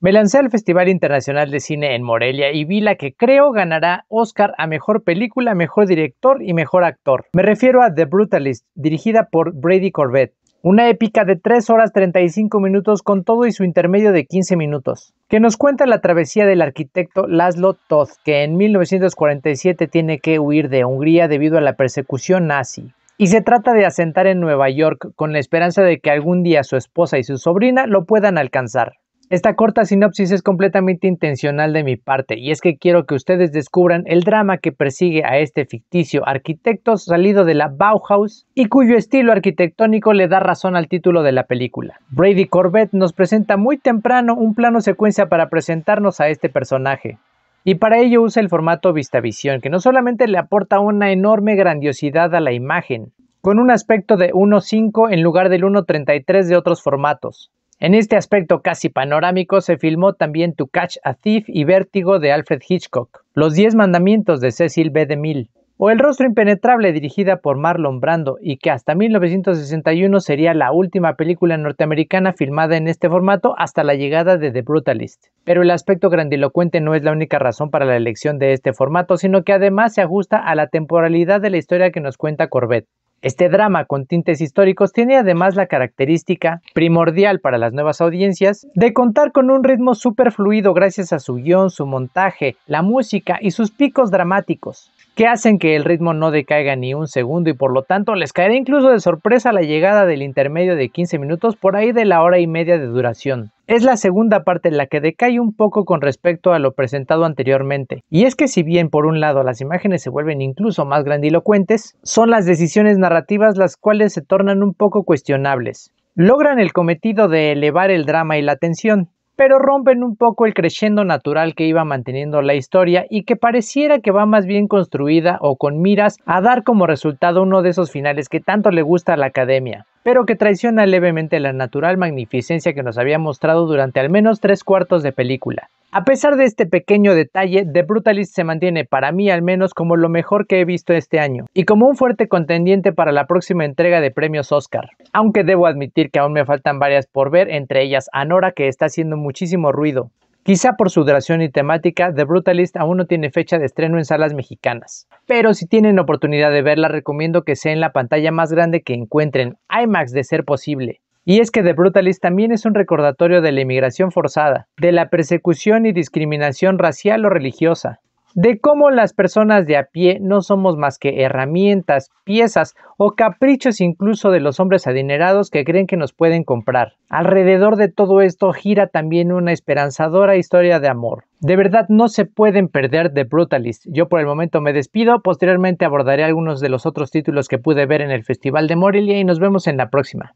Me lancé al Festival Internacional de Cine en Morelia y vi la que creo ganará Oscar a Mejor Película, Mejor Director y Mejor Actor. Me refiero a The Brutalist, dirigida por Brady Corbett. Una épica de 3 horas 35 minutos con todo y su intermedio de 15 minutos, que nos cuenta la travesía del arquitecto Laszlo Toth, que en 1947 tiene que huir de Hungría debido a la persecución nazi. Y se trata de asentar en Nueva York con la esperanza de que algún día su esposa y su sobrina lo puedan alcanzar. Esta corta sinopsis es completamente intencional de mi parte y es que quiero que ustedes descubran el drama que persigue a este ficticio arquitecto salido de la Bauhaus y cuyo estilo arquitectónico le da razón al título de la película. Brady Corbett nos presenta muy temprano un plano secuencia para presentarnos a este personaje. Y para ello usa el formato vista-visión que no solamente le aporta una enorme grandiosidad a la imagen, con un aspecto de 1.5 en lugar del 1.33 de otros formatos, en este aspecto casi panorámico se filmó también To Catch a Thief y Vértigo de Alfred Hitchcock, Los Diez Mandamientos de Cecil B. DeMille, o El Rostro Impenetrable dirigida por Marlon Brando y que hasta 1961 sería la última película norteamericana filmada en este formato hasta la llegada de The Brutalist. Pero el aspecto grandilocuente no es la única razón para la elección de este formato, sino que además se ajusta a la temporalidad de la historia que nos cuenta Corbett. Este drama con tintes históricos tiene además la característica primordial para las nuevas audiencias de contar con un ritmo superfluido fluido gracias a su guión, su montaje, la música y sus picos dramáticos, que hacen que el ritmo no decaiga ni un segundo y por lo tanto les caerá incluso de sorpresa la llegada del intermedio de 15 minutos por ahí de la hora y media de duración. Es la segunda parte en la que decae un poco con respecto a lo presentado anteriormente, y es que si bien por un lado las imágenes se vuelven incluso más grandilocuentes, son las decisiones narrativas las cuales se tornan un poco cuestionables. Logran el cometido de elevar el drama y la tensión, pero rompen un poco el crescendo natural que iba manteniendo la historia y que pareciera que va más bien construida o con miras a dar como resultado uno de esos finales que tanto le gusta a la academia, pero que traiciona levemente la natural magnificencia que nos había mostrado durante al menos tres cuartos de película. A pesar de este pequeño detalle, The Brutalist se mantiene para mí al menos como lo mejor que he visto este año y como un fuerte contendiente para la próxima entrega de premios Oscar. Aunque debo admitir que aún me faltan varias por ver, entre ellas Anora que está haciendo muchísimo ruido. Quizá por su duración y temática, The Brutalist aún no tiene fecha de estreno en salas mexicanas. Pero si tienen oportunidad de verla, recomiendo que sea en la pantalla más grande que encuentren, IMAX de ser posible. Y es que The Brutalist también es un recordatorio de la inmigración forzada, de la persecución y discriminación racial o religiosa, de cómo las personas de a pie no somos más que herramientas, piezas o caprichos incluso de los hombres adinerados que creen que nos pueden comprar. Alrededor de todo esto gira también una esperanzadora historia de amor. De verdad no se pueden perder The Brutalist. Yo por el momento me despido, posteriormente abordaré algunos de los otros títulos que pude ver en el Festival de Morelia y nos vemos en la próxima.